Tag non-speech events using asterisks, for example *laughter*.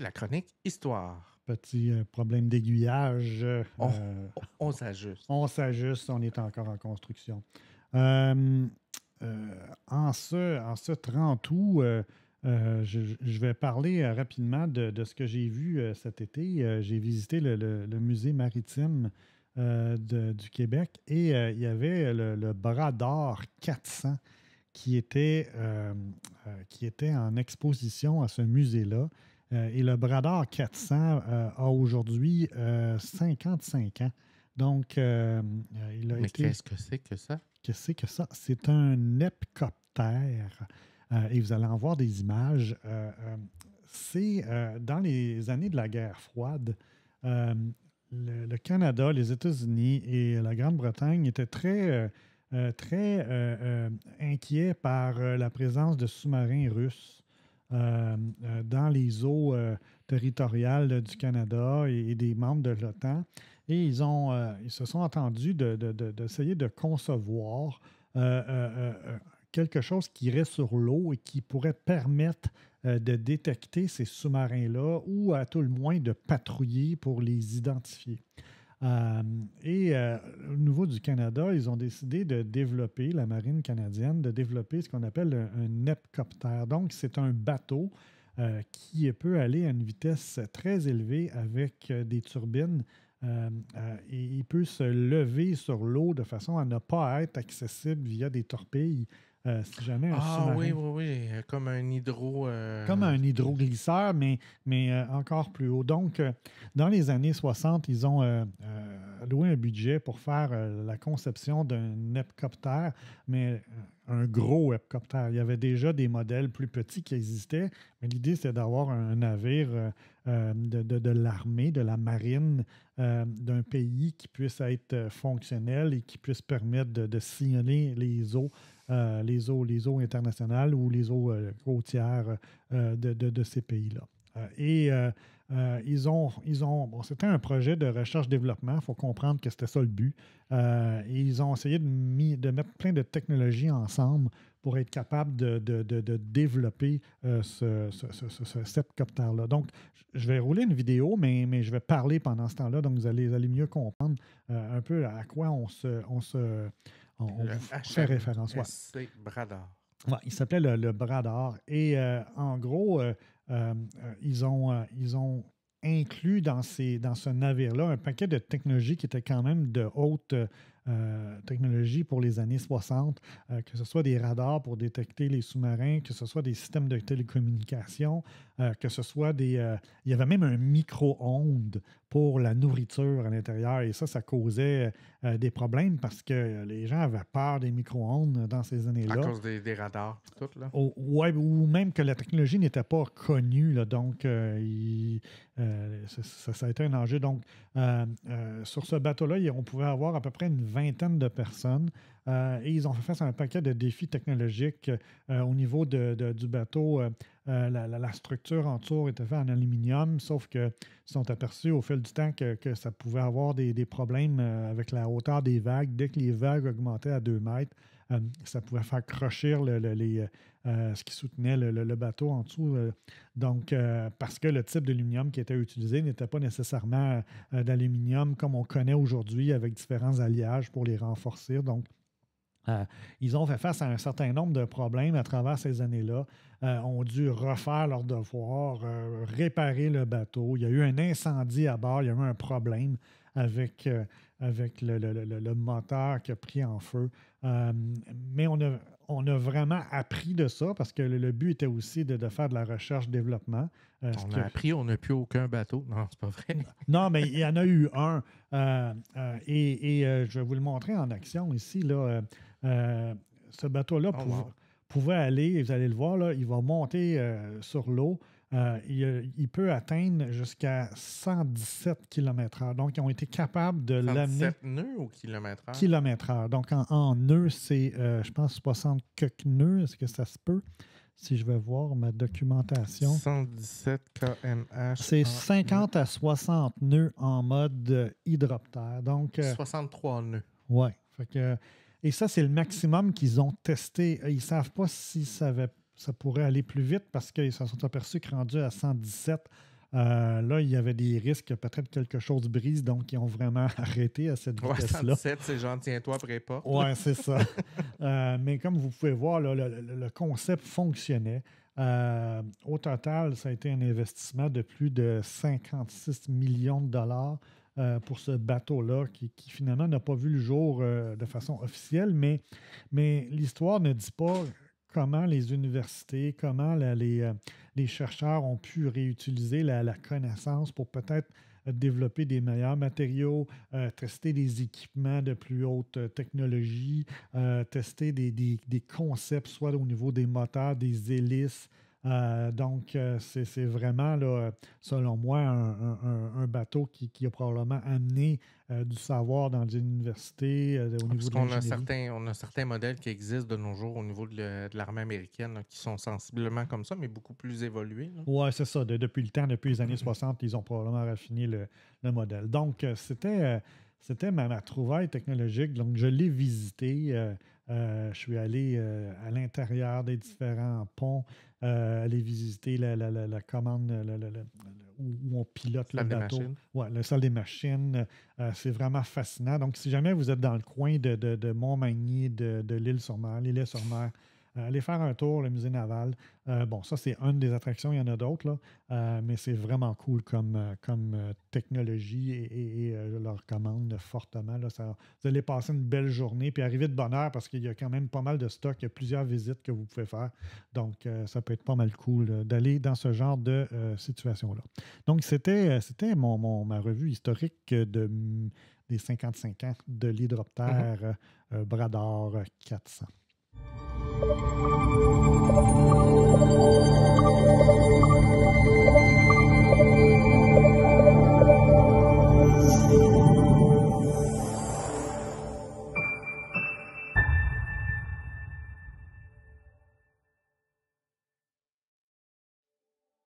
la chronique Histoire. Petit euh, problème d'aiguillage. Euh, euh, on, s'ajuste. On s'ajuste, on est encore en construction. en, ce, en 30 août, je, vais parler rapidement de, ce que j'ai vu cet été. j'ai visité le, musée maritime du Québec et il y avait le, le bras d'or 400 qui qui était en exposition à ce musée-là. Euh, et le Bradar 400 euh, a aujourd'hui 55 euh, ans. Donc, il a Mais qu'est-ce que c'est que ça? Qu'est-ce que c'est que ça? C'est un hélicoptère. et vous allez en voir des images. c'est dans les années de la guerre froide, le, le, Canada, les États-Unis et la Grande-Bretagne étaient très, très inquiets par la présence de sous-marins russes. Euh, euh, dans les eaux euh, territoriales du Canada et, des membres de l'OTAN. Et ils, ont, ils se sont entendus d'essayer de, de, concevoir quelque chose qui irait sur l'eau et qui pourrait permettre de détecter ces sous-marins-là ou à tout le moins de patrouiller pour les identifier. Euh, et euh, au niveau du Canada, ils ont décidé de développer, la marine canadienne, de développer ce qu'on appelle un, un Donc, c'est un bateau euh, qui peut aller à une vitesse très élevée avec des turbines. et il peut se lever sur l'eau de façon à ne pas être accessible via des torpilles euh, jamais ah oui, oui, oui, euh, comme un hydro... Euh, comme un hydroglisseur, mais, mais encore plus haut. Donc, dans les années 60, ils ont loué un budget pour faire la conception d'un hepcoptère, mais un gros hélicoptère. Il y avait déjà des modèles plus petits qui existaient, mais l'idée, c'était d'avoir un navire de, l'armée, de la marine d'un pays qui puisse être fonctionnel et qui puisse permettre de, de sillonner les eaux euh, les, eaux, les eaux internationales ou les eaux euh, côtières euh, de, ces pays-là. et ils ont, ils ont c'était un projet de recherche-développement, il faut comprendre que c'était ça le but. ils ont essayé de, de mettre plein de technologies ensemble pour être capable de, développer ce, ce, ce, là Donc, je vais rouler une vidéo, mais, mais je vais parler pendant ce temps-là, donc vous allez, mieux comprendre un peu à quoi on se, on, référence. Ouais. il s'appelait le, le, Bradar. Et euh, en gros, euh, euh, ils, ont, ils ont inclus dans, ces, dans ce navire-là un paquet de technologies qui étaient quand même de haute euh, technologie pour les années 60, euh, que ce soit des radars pour détecter les sous-marins, que ce soit des systèmes de télécommunication, euh, que ce soit des... il y avait même un micro-ondes pour la nourriture à l'intérieur et ça, ça causait des problèmes parce que les gens avaient peur des micro-ondes dans ces années-là. À cause des, radars, tout là. Ou, ou même que la technologie n'était pas connue, donc ça, ça, a été un enjeu. Donc, sur ce bateau-là, on pouvait avoir à peu près une vingtaine de personnes. Euh, et ils ont fait face à un paquet de défis technologiques euh, au niveau du bateau. Euh, la, structure en tour était faite en aluminium, sauf qu'ils se sont aperçus au fil du temps que, ça pouvait avoir des, des, problèmes avec la hauteur des vagues. Dès que les vagues augmentaient à 2 mètres, euh, ça pouvait faire crochir euh, euh, ce qui soutenait le, bateau en dessous. donc, parce que le type d'aluminium qui était utilisé n'était pas nécessairement d'aluminium comme on connaît aujourd'hui avec différents alliages pour les renforcer. Donc, ils ont fait face à un certain nombre de problèmes à travers ces années-là, ont dû refaire leur devoir, réparer le bateau. Il y a eu un incendie à bord, il y a eu un problème avec, euh, avec le, moteur qui a pris en feu. Euh, mais on a, vraiment appris de ça parce que le, but était aussi de, faire de la recherche-développement. Euh, on a appris, on n'a plus aucun bateau. Non, c'est pas vrai. *laughs* non, mais il y en a eu un. et, je vais vous le montrer en action ici. Là, ce bateau-là oh, pouvait, aller, vous allez le voir, là, il va monter sur l'eau. Euh, euh, il, peut atteindre jusqu'à 117 km/h. Donc, ils ont été capables de l'amener. 117 nœuds au kilomètre heure? Kilomètre-heure. Donc, en, nœuds, c'est, euh, je pense, 60 quelques nœuds. Est-ce que ça se peut? Si je vais voir ma documentation. 117 km km/h. C'est 50 à 60 nœuds en mode hydroptère. Donc, 63 nœuds. Oui. et ça, c'est le maximum qu'ils ont testé. Ils ne savent pas si ça avait ça pourrait aller plus vite parce qu'ils se sont aperçus que rendu à 117, euh, là, il y avait des risques, peut-être quelque chose brise, donc ils ont vraiment *laughs* arrêté à cette vitesse-là. 117, c'est genre tiens-toi, prépare. Ouais, c'est ça. *laughs* Euh, mais comme vous pouvez voir, le, concept fonctionnait. Euh, au total, ça a été un investissement de plus de 56 millions de dollars pour ce bateau-là, qui, finalement n'a pas vu le jour de façon officielle, mais l'histoire ne dit pas comment les universités, comment euh, les, chercheurs ont pu réutiliser la, connaissance pour peut-être euh, développer des meilleurs matériaux, euh, tester des équipements de plus haute technologie, tester des, concepts, soit au niveau des moteurs, des hélices, euh, donc, euh, c'est vraiment, là, selon moi, un, un, bateau qui, qui, a probablement amené euh, du savoir dans une universités au ah, niveau a, certains, on a certains modèles qui existent de nos jours au niveau de l'armée américaine qui sont sensiblement comme ça, mais beaucoup plus évolués. Oui, c'est ça. depuis le temps, depuis les années 60, ils ont probablement raffiné le, le modèle. Donc, c'était c'était ma, trouvaille technologique. Donc, je l'ai visité. Euh, je suis allé euh, à l'intérieur des différents ponts, euh, aller visiter la, commande où, on pilote le bateau. le ouais, des machines. c'est vraiment fascinant. Donc, si jamais vous êtes dans le coin de, de, de Montmagny, de, de l'île sur mer, l'île sur mer, allez faire un tour, le musée naval. Euh, bon, ça, c'est une des attractions, il y en a d'autres, euh, mais c'est vraiment cool comme, euh, comme technologie et, je le recommande fortement. Là, vous allez passer une belle journée, puis arriver de bonne heure parce qu'il y a quand même pas mal de stock, il y a plusieurs visites que vous pouvez faire. Donc, ça peut être pas mal cool d'aller dans ce genre de situation-là. Donc, c'était mon, ma revue historique de, des 55 ans de l'hydroptère mm-hmm. Brador 400. Thank you.